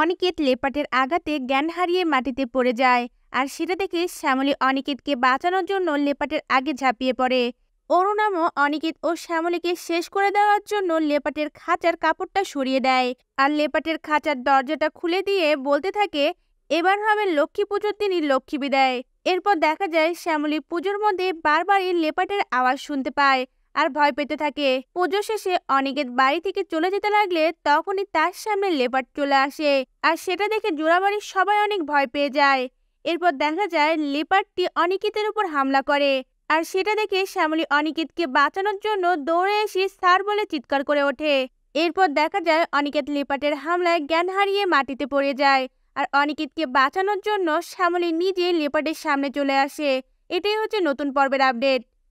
অনিকেত লেপাটের আঘাতে জ্ঞান হারিয়ে মাটিতে পড়ে যায় আর সেটা দেখে শ্যামলী অনিকেতকে বাঁচানোর জন্য লেপাটের আগে ঝাঁপিয়ে পড়ে অরুণামও অনিকেত ও শ্যামলীকে শেষ করে দেওয়ার জন্য লেপাটের খাঁচার কাপড়টা সরিয়ে দেয় আর লেপাটের খাঁচার দরজাটা খুলে দিয়ে বলতে থাকে এবার হবে লক্ষ্মী পুজোর দিনই লক্ষ্মী বিদায় এরপর দেখা যায় শ্যামলী পুজোর মধ্যে বারবারই লেপাটের আওয়াজ শুনতে পায় আর ভয় পেতে থাকে পুজো শেষে অনিকেত বাড়ি থেকে চলে যেতে লাগলে তখনই তার সামনে লেবার চলে আসে আর সেটা দেখে জোড়াবাড়ির সবাই অনেক ভয় পেয়ে যায় এরপর দেখা যায় লেপারটি অনিকেতের উপর হামলা করে আর সেটা দেখে শ্যামলী অনিকিতকে বাঁচানোর জন্য দৌড়ে এসে স্যার বলে চিৎকার করে ওঠে এরপর দেখা যায় অনিকেত লেপাটের হামলায় জ্ঞান হারিয়ে মাটিতে পড়ে যায় আর অনিকিতকে বাঁচানোর জন্য শ্যামলী নিজে লেপাটের সামনে চলে আসে এটাই হচ্ছে নতুন পর্বের আপডেট